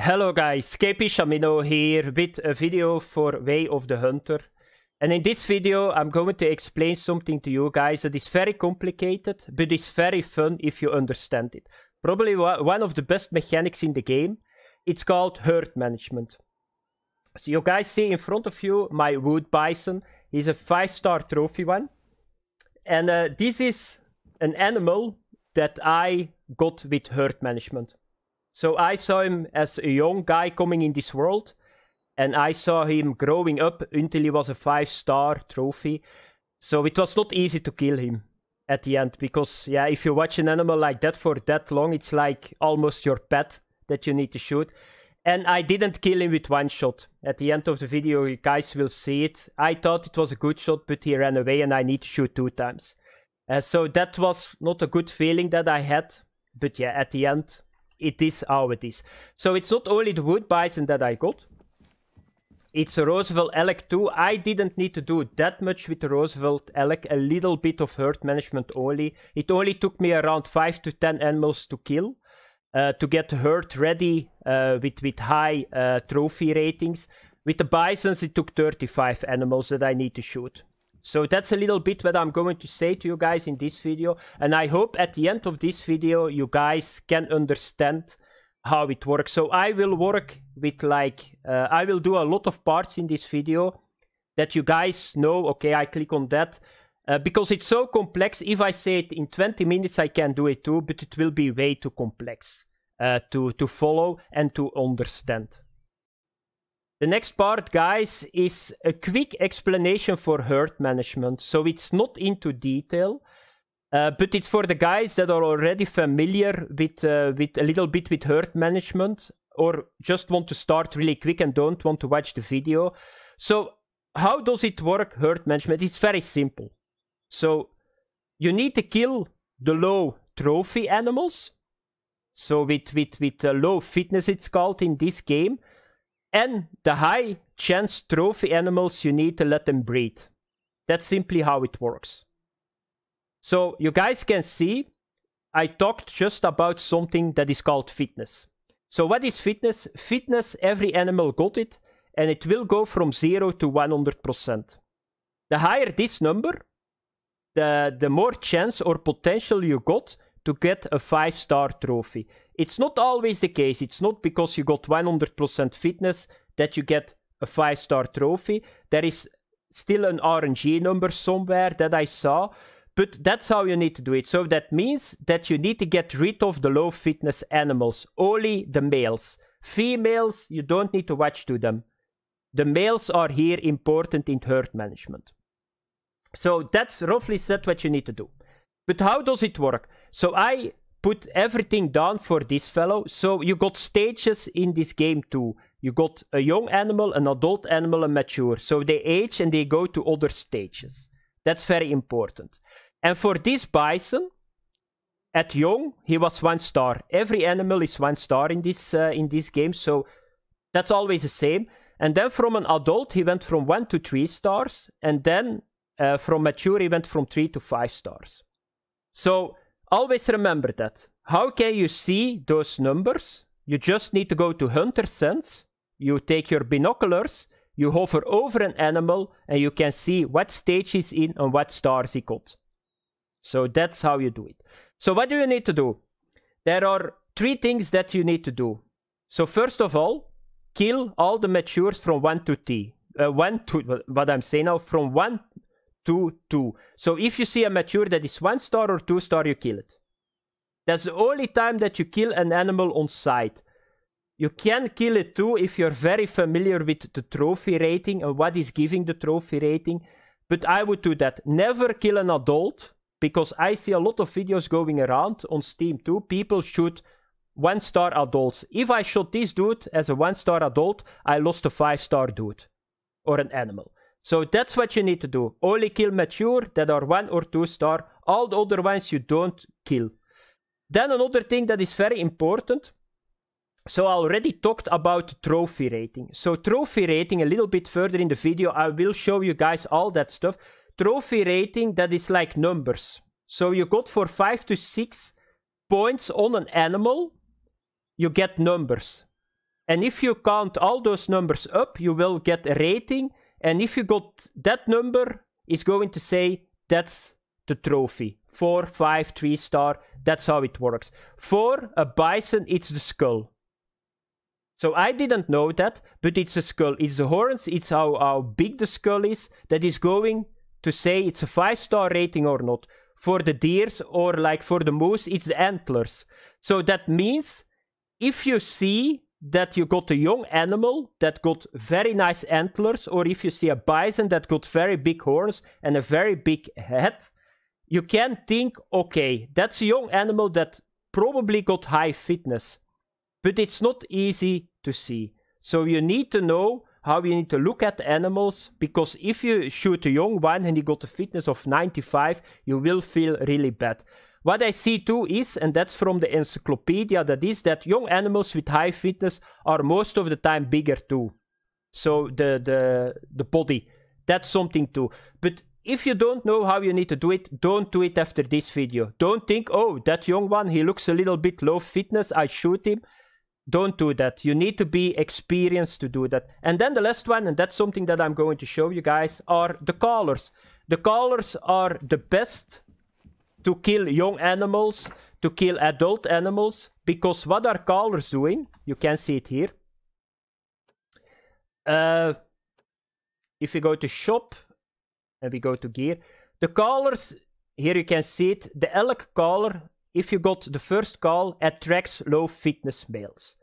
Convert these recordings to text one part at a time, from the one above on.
Hello guys, KP Shamino here with a video for Way of the Hunter. And in this video I'm going to explain something to you guys that is very complicated, but it's very fun if you understand it. Probably one of the best mechanics in the game. It's called herd management. So you guys see in front of you my wood bison. He's a 5-star trophy one. And uh, this is an animal that I got with herd management. So I saw him as a young guy coming in this world, and I saw him growing up until he was a five star trophy. So it was not easy to kill him at the end because, yeah, if you watch an animal like that for that long, it's like almost your pet that you need to shoot. And I didn't kill him with one shot. At the end of the video, you guys will see it. I thought it was a good shot, but he ran away, and I need to shoot two times. Uh, so that was not a good feeling that I had. But yeah, at the end, it is how it is. So it's not only the wood bison that I got. It's a Roosevelt elk too. I didn't need to do that much with the Roosevelt elk. A little bit of herd management only. It only took me around 5 to 10 animals to kill. Uh, to get the herd ready uh, with, with high uh, trophy ratings. With the bisons, it took 35 animals that I need to shoot. So that's a little bit what I'm going to say to you guys in this video. And I hope at the end of this video, you guys can understand how it works. So I will work with like, uh, I will do a lot of parts in this video that you guys know. Okay, I click on that. Uh, because it's so complex, if I say it in 20 minutes, I can do it too, but it will be way too complex uh, to, to follow and to understand. The next part, guys, is a quick explanation for herd management. So it's not into detail, uh, but it's for the guys that are already familiar with, uh, with a little bit with herd management or just want to start really quick and don't want to watch the video. So how does it work, herd management? It's very simple. So you need to kill the low trophy animals. So with, with, with uh, low fitness, it's called in this game and the high chance trophy animals you need to let them breed. That's simply how it works. So you guys can see, I talked just about something that is called fitness. So what is fitness? Fitness, every animal got it, and it will go from 0 to 100%. The higher this number, the, the more chance or potential you got to get a 5 star trophy. It's not always the case. It's not because you got 100% fitness that you get a 5 star trophy. There is still an RNG number somewhere that I saw. But that's how you need to do it. So that means that you need to get rid of the low fitness animals, only the males. Females, you don't need to watch to them. The males are here important in herd management. So that's roughly said what you need to do. But how does it work? So I put everything down for this fellow. So you got stages in this game too. You got a young animal, an adult animal, and mature. So they age and they go to other stages. That's very important. And for this bison, at young, he was one star. Every animal is one star in this uh, in this game, so that's always the same. And then from an adult, he went from one to three stars, and then uh, from mature, he went from three to five stars. So Always remember that. How can you see those numbers? You just need to go to Hunter Sense, you take your binoculars, you hover over an animal, and you can see what stage he's in and what stars he caught. So that's how you do it. So what do you need to do? There are three things that you need to do. So first of all, kill all the matures from 1 to T. Uh, 1 to, what I'm saying now, from 1 2, 2. So if you see a mature that is 1 star or 2 star, you kill it. That's the only time that you kill an animal on sight. You can kill it too if you're very familiar with the trophy rating and what is giving the trophy rating. But I would do that. Never kill an adult because I see a lot of videos going around on Steam too. People shoot one star adults. If I shot this dude as a one star adult, I lost a five star dude or an animal. So that's what you need to do. Only kill mature that are one or two star. All the other ones you don't kill. Then another thing that is very important. So I already talked about trophy rating. So trophy rating a little bit further in the video. I will show you guys all that stuff. Trophy rating that is like numbers. So you got for 5 to 6 points on an animal, you get numbers. And if you count all those numbers up, you will get a rating and if you got that number, it's going to say that's the trophy. Four, five, three star. That's how it works. For a bison, it's the skull. So I didn't know that, but it's a skull. It's the horns, it's how, how big the skull is that is going to say it's a five star rating or not. For the deers or like for the moose, it's the antlers. So that means if you see that you got a young animal that got very nice antlers, or if you see a bison that got very big horns and a very big head, you can think, okay, that's a young animal that probably got high fitness. But it's not easy to see. So you need to know how you need to look at animals, because if you shoot a young one and he got a fitness of 95, you will feel really bad. What I see too is, and that's from the encyclopedia, that is that young animals with high fitness are most of the time bigger too. So the the the body, that's something too. But if you don't know how you need to do it, don't do it after this video. Don't think, oh, that young one, he looks a little bit low fitness, I shoot him. Don't do that. You need to be experienced to do that. And then the last one, and that's something that I'm going to show you guys, are the collars. The collars are the best to kill young animals, to kill adult animals, because what are callers doing? You can see it here. Uh, if we go to shop and we go to gear, the callers, here you can see it, the elk caller, if you got the first call, attracts low fitness males.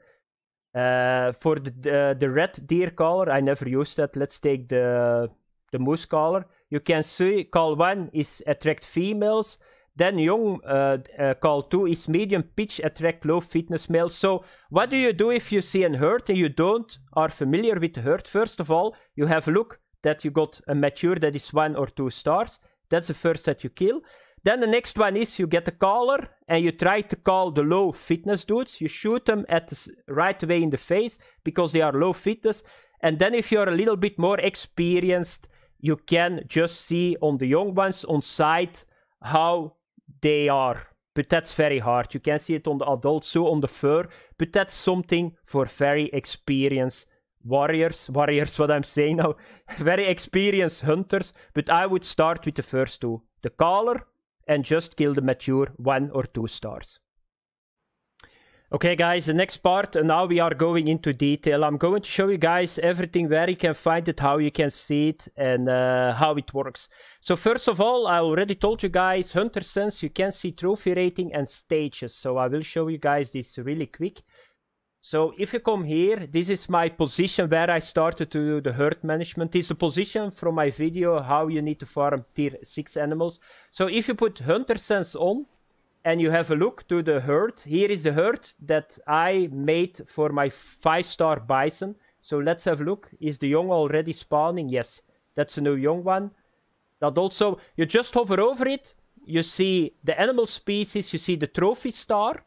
Uh, for the, the red deer caller, I never used that. Let's take the, the moose caller. You can see call 1 is attract females, then Young uh, uh, call two is medium pitch attract low fitness males. So what do you do if you see a herd and you don't are familiar with the hurt? First of all, you have a look that you got a mature that is one or two stars. That's the first that you kill. Then the next one is you get a caller and you try to call the low fitness dudes. You shoot them at the right way in the face because they are low fitness. And then if you're a little bit more experienced, you can just see on the young ones on site how they are. But that's very hard. You can see it on the adults, so on the fur. But that's something for very experienced warriors. Warriors, what I'm saying now. very experienced hunters. But I would start with the first two. The collar, and just kill the mature one or two stars. Okay guys, the next part, and now we are going into detail. I'm going to show you guys everything, where you can find it, how you can see it, and uh, how it works. So first of all, I already told you guys, Hunter Sense, you can see trophy rating and stages. So I will show you guys this really quick. So if you come here, this is my position where I started to do the herd management. This is the position from my video, how you need to farm tier 6 animals. So if you put Hunter Sense on, and you have a look to the herd. Here is the herd that I made for my five-star bison. So let's have a look. Is the young already spawning? Yes, that's a new young one. That also, you just hover over it, you see the animal species, you see the trophy star,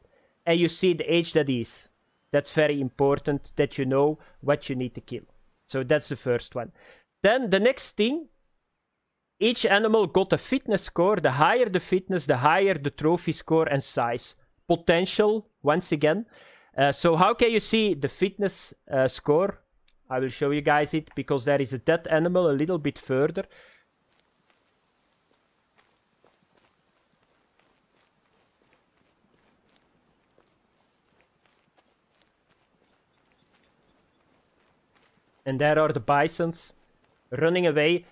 and you see the age that is. That's very important that you know what you need to kill. So that's the first one. Then the next thing each animal got a fitness score. The higher the fitness, the higher the trophy score and size. Potential, once again. Uh, so how can you see the fitness uh, score? I will show you guys it because there is a dead animal a little bit further. And there are the bisons running away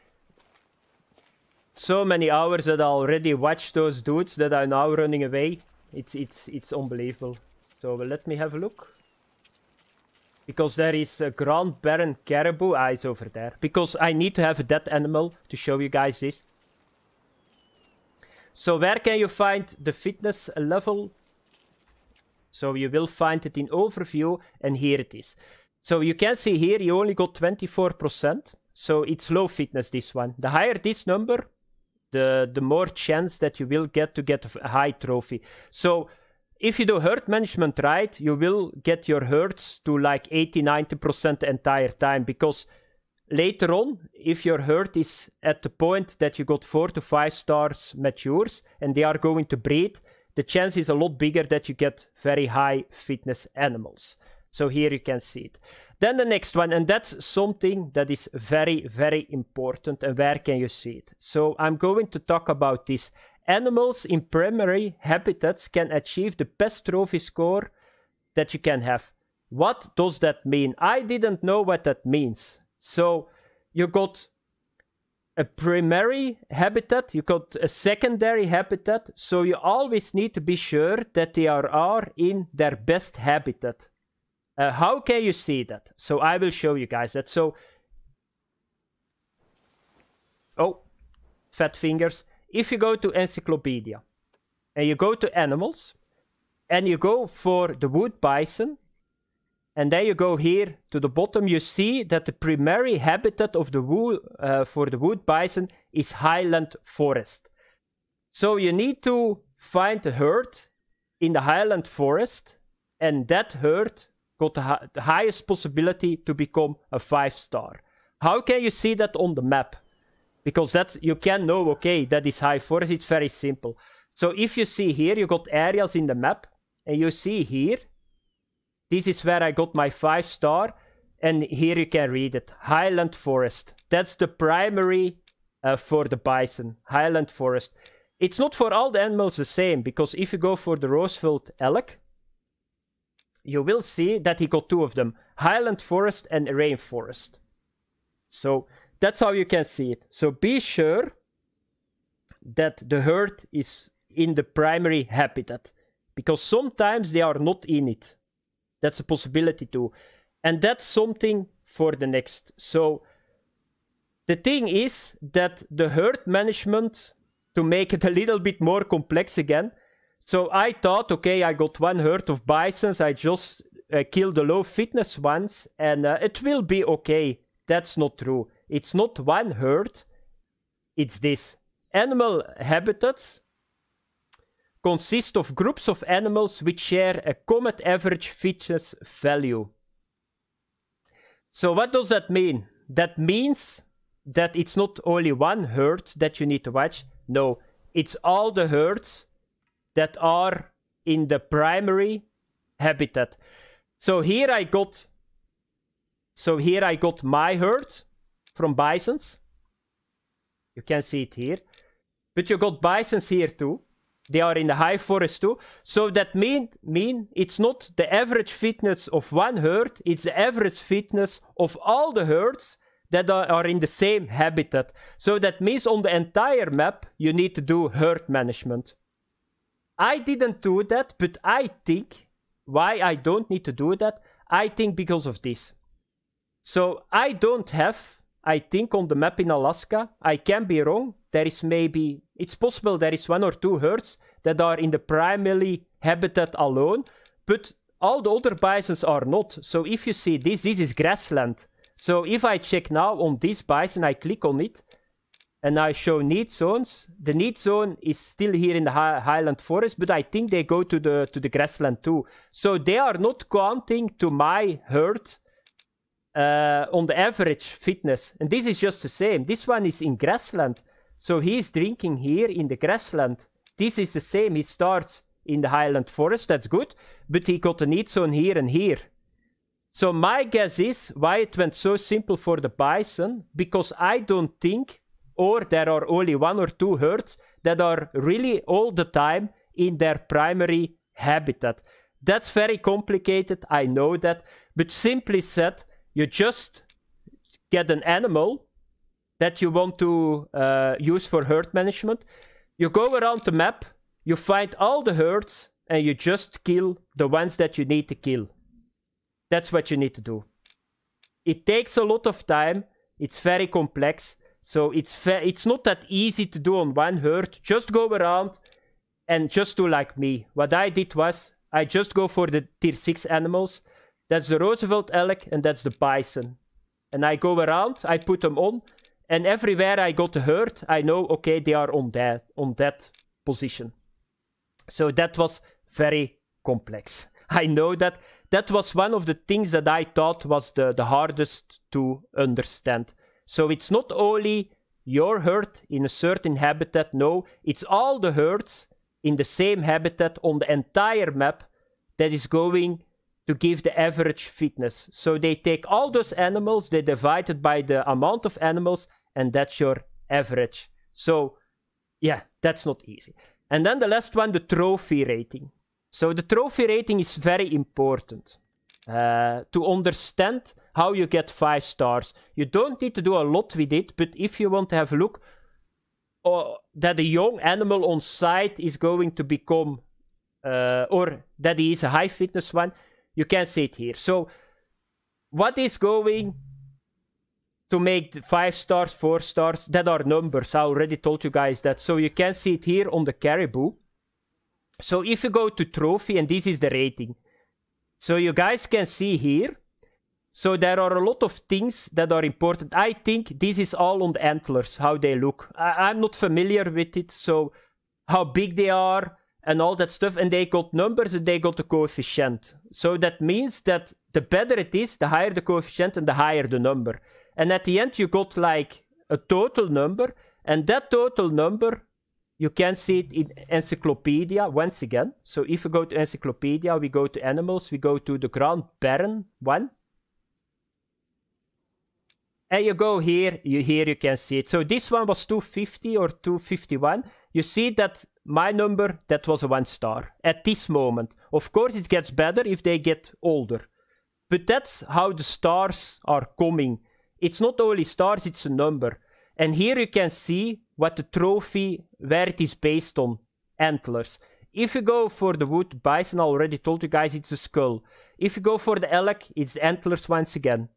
so many hours that I already watched those dudes that are now running away. It's, it's, it's unbelievable. So let me have a look. Because there is a Grand Baron Caribou eyes over there. Because I need to have a dead animal to show you guys this. So where can you find the fitness level? So you will find it in overview and here it is. So you can see here you only got 24%. So it's low fitness this one. The higher this number, the the more chance that you will get to get a high trophy. So if you do herd management right, you will get your herds to like 80 90% the entire time because later on, if your herd is at the point that you got four to five stars matures and they are going to breed, the chance is a lot bigger that you get very high fitness animals. So here you can see it. Then the next one, and that's something that is very, very important. And where can you see it? So I'm going to talk about this. Animals in primary habitats can achieve the best trophy score that you can have. What does that mean? I didn't know what that means. So you got a primary habitat, you got a secondary habitat, so you always need to be sure that they are, are in their best habitat. Uh, how can you see that? So I will show you guys that. So, oh, fat fingers. If you go to encyclopedia and you go to animals and you go for the wood bison and then you go here to the bottom, you see that the primary habitat of the wood uh, for the wood bison is highland forest. So you need to find a herd in the highland forest and that herd got the, hi the highest possibility to become a five star. How can you see that on the map? Because that you can know, okay, that is high forest. It's very simple. So if you see here, you got areas in the map. And you see here, this is where I got my five star. And here you can read it. Highland forest. That's the primary uh, for the bison. Highland forest. It's not for all the animals the same. Because if you go for the Roosevelt elk, you will see that he got two of them. Highland Forest and Rainforest. So that's how you can see it. So be sure that the herd is in the primary habitat. Because sometimes they are not in it. That's a possibility too. And that's something for the next. So the thing is that the herd management, to make it a little bit more complex again, so I thought, okay, I got one herd of bisons. I just uh, the low fitness ones and uh, it will be okay. That's not true. It's not one herd. It's this. Animal habitats consist of groups of animals which share a common average fitness value. So what does that mean? That means that it's not only one herd that you need to watch. No, it's all the herds that are in the primary habitat. So here I got so here I got my herd from bisons. You can see it here. But you got bisons here too. They are in the high forest too. So that mean mean it's not the average fitness of one herd, it's the average fitness of all the herds that are, are in the same habitat. So that means on the entire map you need to do herd management. I didn't do that, but I think why I don't need to do that, I think because of this. So I don't have, I think on the map in Alaska, I can be wrong, there is maybe, it's possible there is one or two herds that are in the primary habitat alone, but all the other bisons are not. So if you see this, this is grassland. So if I check now on this bison, I click on it, and I show need zones. The need zone is still here in the high highland forest, but I think they go to the to the grassland too. So they are not counting to my herd uh, on the average fitness. And this is just the same. This one is in grassland, so he is drinking here in the grassland. This is the same. He starts in the highland forest. That's good, but he got a need zone here and here. So my guess is why it went so simple for the bison because I don't think or there are only one or two herds that are really all the time in their primary habitat. That's very complicated, I know that, but simply said, you just get an animal that you want to uh, use for herd management. You go around the map, you find all the herds, and you just kill the ones that you need to kill. That's what you need to do. It takes a lot of time, it's very complex, so it's it's not that easy to do on one herd. Just go around and just do like me. What I did was I just go for the tier 6 animals. That's the Roosevelt elk and that's the bison. And I go around, I put them on, and everywhere I got a herd, I know okay they are on that on that position. So that was very complex. I know that that was one of the things that I thought was the, the hardest to understand. So it's not only your herd in a certain habitat, no, it's all the herds in the same habitat on the entire map that is going to give the average fitness. So they take all those animals, they divide it by the amount of animals, and that's your average. So yeah, that's not easy. And then the last one, the trophy rating. So the trophy rating is very important. Uh, to understand how you get five stars. You don't need to do a lot with it, but if you want to have a look or uh, that a young animal on site is going to become uh, or that he is a high fitness one, you can see it here. So what is going to make five stars, four stars? That are numbers. I already told you guys that. So you can see it here on the caribou. So if you go to trophy, and this is the rating. So you guys can see here. So there are a lot of things that are important. I think this is all on the antlers, how they look. I am not familiar with it, so how big they are and all that stuff. And they got numbers and they got the coefficient. So that means that the better it is, the higher the coefficient and the higher the number. And at the end, you got like a total number. And that total number you can see it in Encyclopedia once again. So if we go to Encyclopedia, we go to animals, we go to the Grand Baron one. And you go here, you here you can see it. So this one was 250 or 251. You see that my number, that was a one star at this moment. Of course it gets better if they get older. But that's how the stars are coming. It's not only stars, it's a number. And here you can see what the trophy, where it is based on, antlers. If you go for the wood bison, I already told you guys it's a skull. If you go for the elk, it's the antlers once again.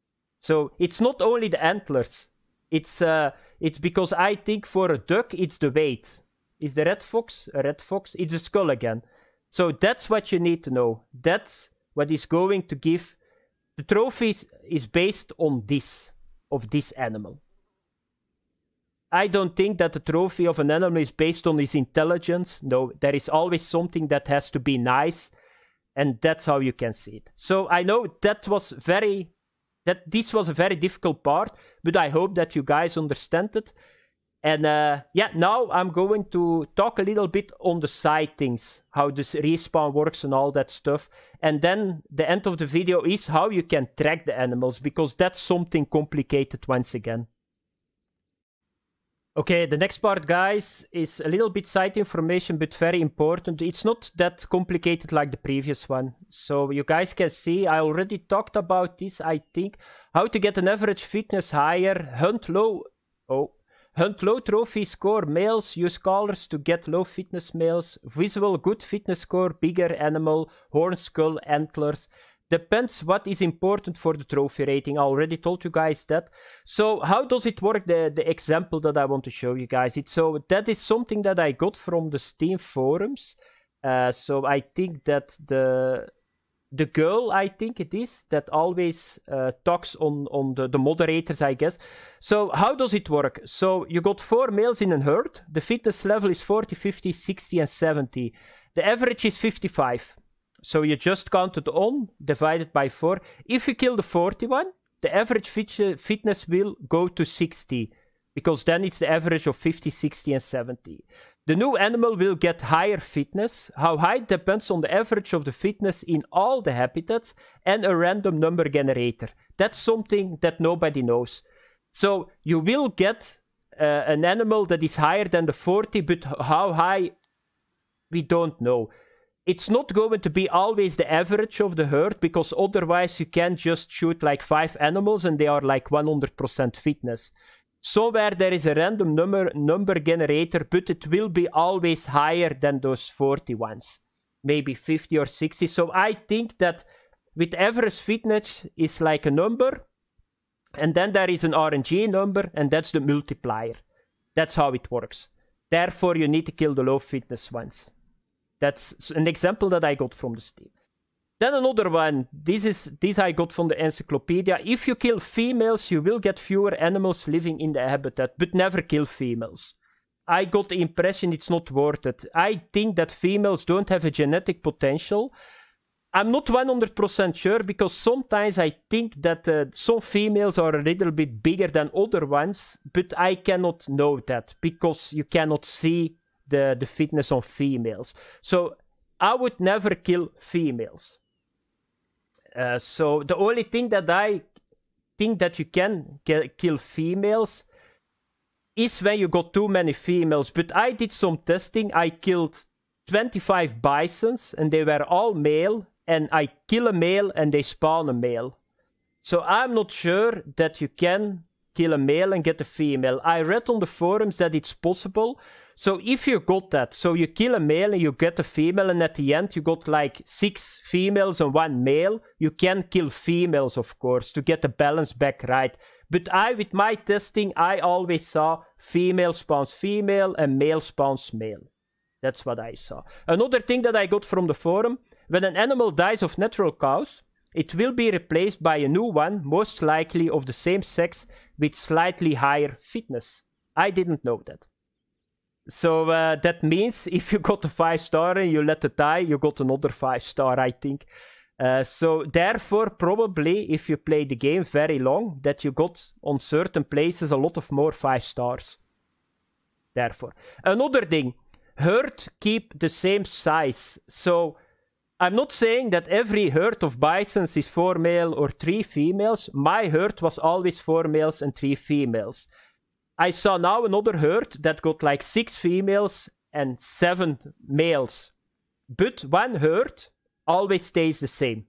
So it's not only the antlers. It's uh, it's because I think for a duck it's the weight. Is the red fox a red fox? It's a skull again. So that's what you need to know. That's what is going to give the trophy is based on this of this animal. I don't think that the trophy of an animal is based on his intelligence. No, there is always something that has to be nice, and that's how you can see it. So I know that was very that this was a very difficult part, but I hope that you guys understand it. And uh, yeah, now I'm going to talk a little bit on the side things, how this respawn works and all that stuff. And then the end of the video is how you can track the animals, because that's something complicated once again. Okay, the next part, guys, is a little bit side information, but very important. It's not that complicated like the previous one. So you guys can see, I already talked about this, I think. How to get an average fitness higher, hunt low... Oh. Hunt low trophy score males, use collars to get low fitness males, visual good fitness score, bigger animal, horn, skull, antlers depends what is important for the trophy rating. I already told you guys that. So how does it work? The, the example that I want to show you guys. It, so that is something that I got from the Steam forums. Uh, so I think that the the girl, I think it is, that always uh, talks on, on the, the moderators, I guess. So how does it work? So you got four males in a herd. The fitness level is 40, 50, 60 and 70. The average is 55. So you just counted on divided by 4. If you kill the 41, the average fit fitness will go to 60 because then it's the average of 50, 60, and 70. The new animal will get higher fitness. How high depends on the average of the fitness in all the habitats and a random number generator. That's something that nobody knows. So you will get uh, an animal that is higher than the 40, but how high, we don't know it's not going to be always the average of the herd because otherwise you can just shoot like five animals and they are like 100% fitness. Somewhere there is a random number number generator, but it will be always higher than those 40 ones, maybe 50 or 60. So I think that with average fitness is like a number, and then there is an RNG number, and that's the multiplier. That's how it works. Therefore, you need to kill the low fitness ones. That's an example that I got from the Steam. Then another one. This is this I got from the encyclopedia. If you kill females, you will get fewer animals living in the habitat, but never kill females. I got the impression it's not worth it. I think that females don't have a genetic potential. I'm not 100% sure because sometimes I think that uh, some females are a little bit bigger than other ones, but I cannot know that because you cannot see the, the fitness on females. So I would never kill females. Uh, so the only thing that I think that you can get, kill females is when you got too many females. But I did some testing. I killed 25 bisons and they were all male. And I kill a male and they spawn a male. So I'm not sure that you can kill a male and get a female. I read on the forums that it's possible, so if you got that, so you kill a male and you get a female, and at the end you got like six females and one male, you can kill females, of course, to get the balance back right. But I, with my testing, I always saw female spawns female and male spawns male. That's what I saw. Another thing that I got from the forum, when an animal dies of natural cause, it will be replaced by a new one, most likely of the same sex, with slightly higher fitness. I didn't know that. So uh, that means if you got a five star and you let it die, you got another five star, I think. Uh, so therefore, probably if you play the game very long, that you got on certain places a lot of more five stars. Therefore, another thing, herd keep the same size. So I'm not saying that every herd of bisons is four male or three females. My herd was always four males and three females. I saw now another herd that got like six females and seven males. But one herd always stays the same.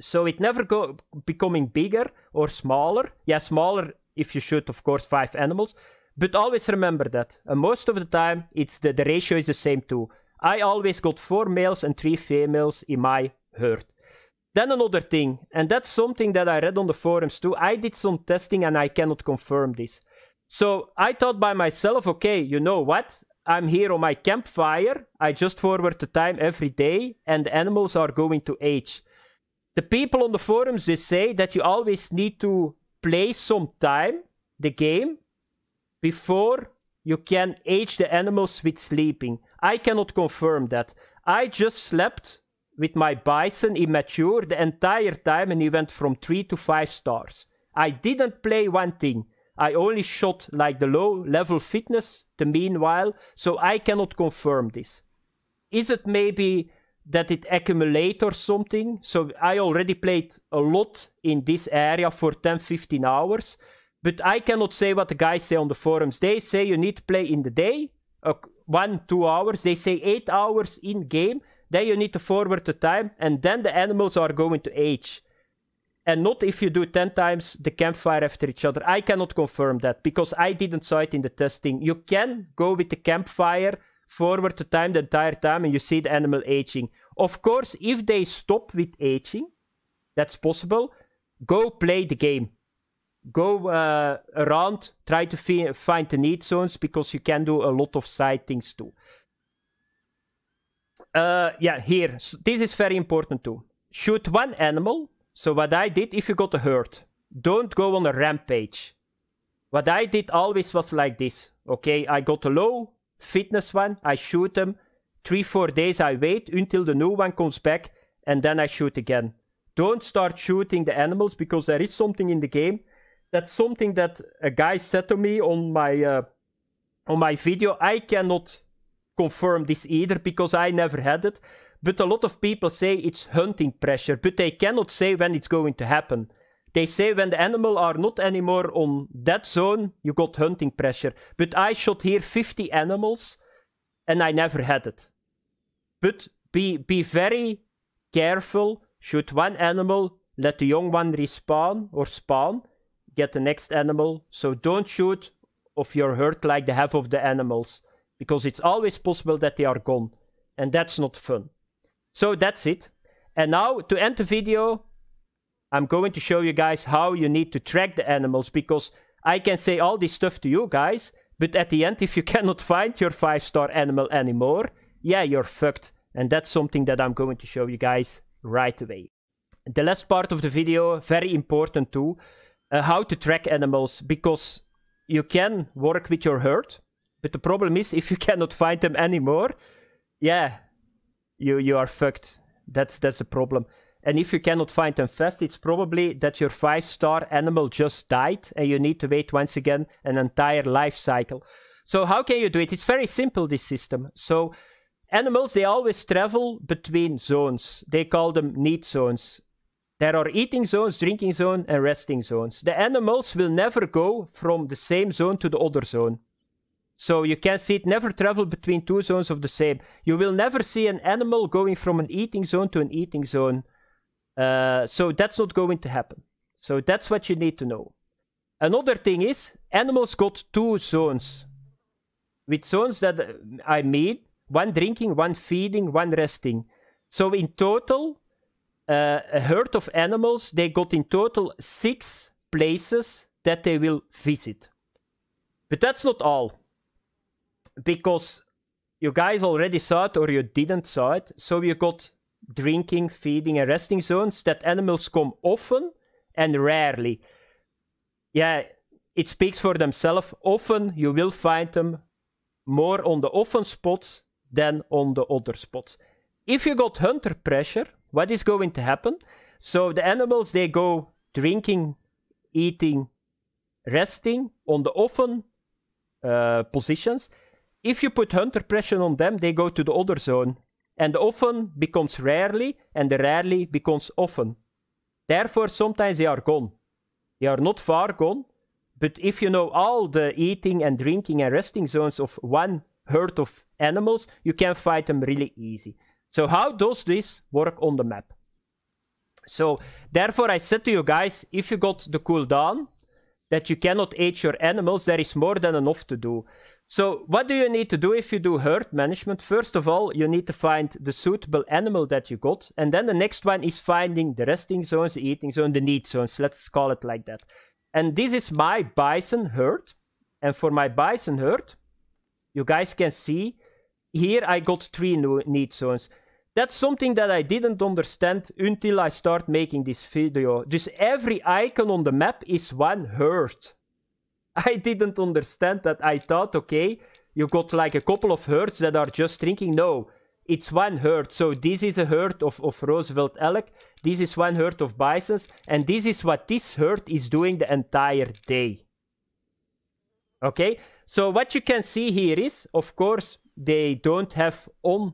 So it never go becoming bigger or smaller. Yeah, smaller if you shoot, of course, five animals. But always remember that. And most of the time, it's the, the ratio is the same too. I always got four males and three females in my herd. Then another thing, and that's something that I read on the forums too. I did some testing and I cannot confirm this. So I thought by myself, okay, you know what? I'm here on my campfire. I just forward the time every day, and the animals are going to age. The people on the forums they say that you always need to play some time the game before you can age the animals with sleeping. I cannot confirm that. I just slept with my bison immature the entire time and he went from 3 to 5 stars. I didn't play one thing. I only shot like the low level fitness the meanwhile, so I cannot confirm this. Is it maybe that it accumulates or something? So I already played a lot in this area for 10-15 hours, but I cannot say what the guys say on the forums. They say you need to play in the day, uh, one, two hours. They say eight hours in game. Then you need to forward the time, and then the animals are going to age. And not if you do 10 times the campfire after each other. I cannot confirm that because I didn't saw it in the testing. You can go with the campfire forward the time the entire time and you see the animal aging. Of course, if they stop with aging, that's possible, go play the game. Go uh, around, try to fi- find the need zones because you can do a lot of side things too. Uh, yeah, here. So this is very important too. Shoot one animal. So what I did, if you got hurt, don't go on a rampage. What I did always was like this. Okay, I got a low fitness one. I shoot them. Three, four days I wait until the new one comes back. And then I shoot again. Don't start shooting the animals because there is something in the game. That's something that a guy said to me on my... Uh, on my video, I cannot confirm this either because I never had it. But a lot of people say it's hunting pressure, but they cannot say when it's going to happen. They say when the animal are not anymore on that zone, you got hunting pressure. But I shot here 50 animals and I never had it. But be, be very careful. Shoot one animal, let the young one respawn or spawn, get the next animal. So don't shoot of your herd like the half of the animals because it's always possible that they are gone and that's not fun. So that's it. And now to end the video, I'm going to show you guys how you need to track the animals because I can say all this stuff to you guys, but at the end, if you cannot find your five star animal anymore, yeah, you're fucked. And that's something that I'm going to show you guys right away. The last part of the video, very important too, uh, how to track animals because you can work with your herd but the problem is, if you cannot find them anymore, yeah, you you are fucked. That's that's the problem. And if you cannot find them fast, it's probably that your five-star animal just died, and you need to wait once again an entire life cycle. So how can you do it? It's very simple. This system. So animals they always travel between zones. They call them need zones. There are eating zones, drinking zone, and resting zones. The animals will never go from the same zone to the other zone. So you can see it never travel between two zones of the same. You will never see an animal going from an eating zone to an eating zone. Uh, so that's not going to happen. So that's what you need to know. Another thing is, animals got two zones. With zones that uh, I mean, one drinking, one feeding, one resting. So in total, uh, a herd of animals, they got in total six places that they will visit. But that's not all because you guys already saw it or you didn't saw it. So you got drinking, feeding, and resting zones that animals come often and rarely. Yeah, it speaks for themselves. Often you will find them more on the often spots than on the other spots. If you got hunter pressure, what is going to happen? So the animals they go drinking, eating, resting on the often uh, positions if you put hunter pressure on them, they go to the other zone. And the often becomes rarely, and the rarely becomes often. Therefore, sometimes they are gone. They are not far gone, but if you know all the eating and drinking and resting zones of one herd of animals, you can fight them really easy. So how does this work on the map? So therefore I said to you guys, if you got the cooldown, that you cannot age your animals, there is more than enough to do. So what do you need to do if you do herd management? First of all, you need to find the suitable animal that you got. And then the next one is finding the resting zones, the eating zone, the need zones. Let's call it like that. And this is my bison herd. And for my bison herd, you guys can see here I got three need zones. That's something that I didn't understand until I start making this video. Just every icon on the map is one hertz. I didn't understand that. I thought, okay, you got like a couple of hertz that are just drinking. No, it's one herd. So this is a herd of, of Roosevelt elk, this is one herd of bisons, and this is what this herd is doing the entire day. Okay, so what you can see here is, of course, they don't have on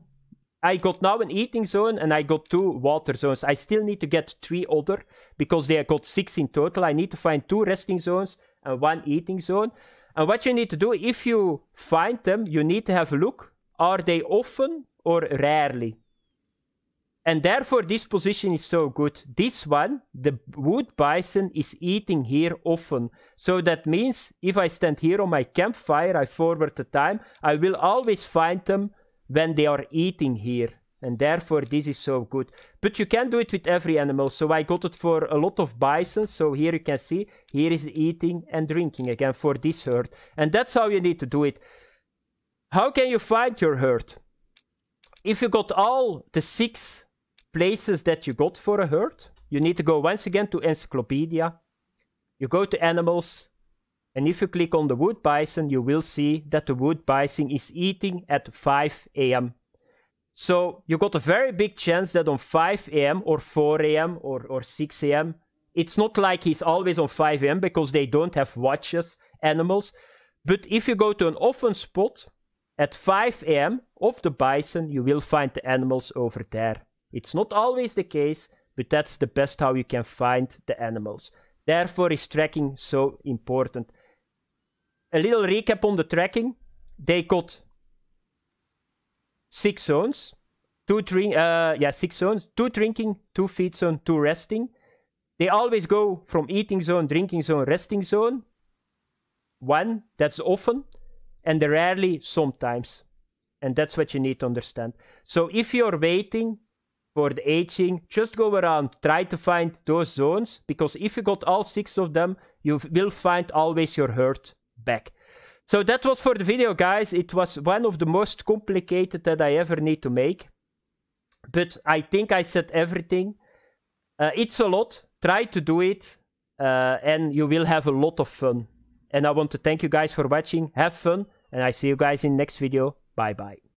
I got now an eating zone and I got two water zones. I still need to get three other because they got six in total. I need to find two resting zones and one eating zone. And what you need to do, if you find them, you need to have a look. Are they often or rarely? And therefore, this position is so good. This one, the wood bison, is eating here often. So that means if I stand here on my campfire, I forward the time, I will always find them when they are eating here. And therefore, this is so good. But you can do it with every animal. So I got it for a lot of bison. So here you can see, here is eating and drinking again for this herd. And that's how you need to do it. How can you find your herd? If you got all the six places that you got for a herd, you need to go once again to Encyclopedia. You go to Animals, and if you click on the wood bison, you will see that the wood bison is eating at 5 a.m. So you got a very big chance that on 5 a.m. or 4 a.m. Or, or 6 a.m., it's not like he's always on 5 a.m. because they don't have watches, animals. But if you go to an often spot at 5 a.m. of the bison, you will find the animals over there. It's not always the case, but that's the best how you can find the animals. Therefore is tracking so important a little recap on the tracking. They got six zones, two drink, uh, yeah, six zones, two drinking, two feed zone, two resting. They always go from eating zone, drinking zone, resting zone. One, that's often, and rarely sometimes. And that's what you need to understand. So if you're waiting for the aging, just go around, try to find those zones, because if you got all six of them, you will find always your hurt back. So that was for the video, guys. It was one of the most complicated that I ever need to make. But I think I said everything. Uh, it's a lot. Try to do it. Uh, and you will have a lot of fun. And I want to thank you guys for watching. Have fun. And I see you guys in next video. Bye-bye.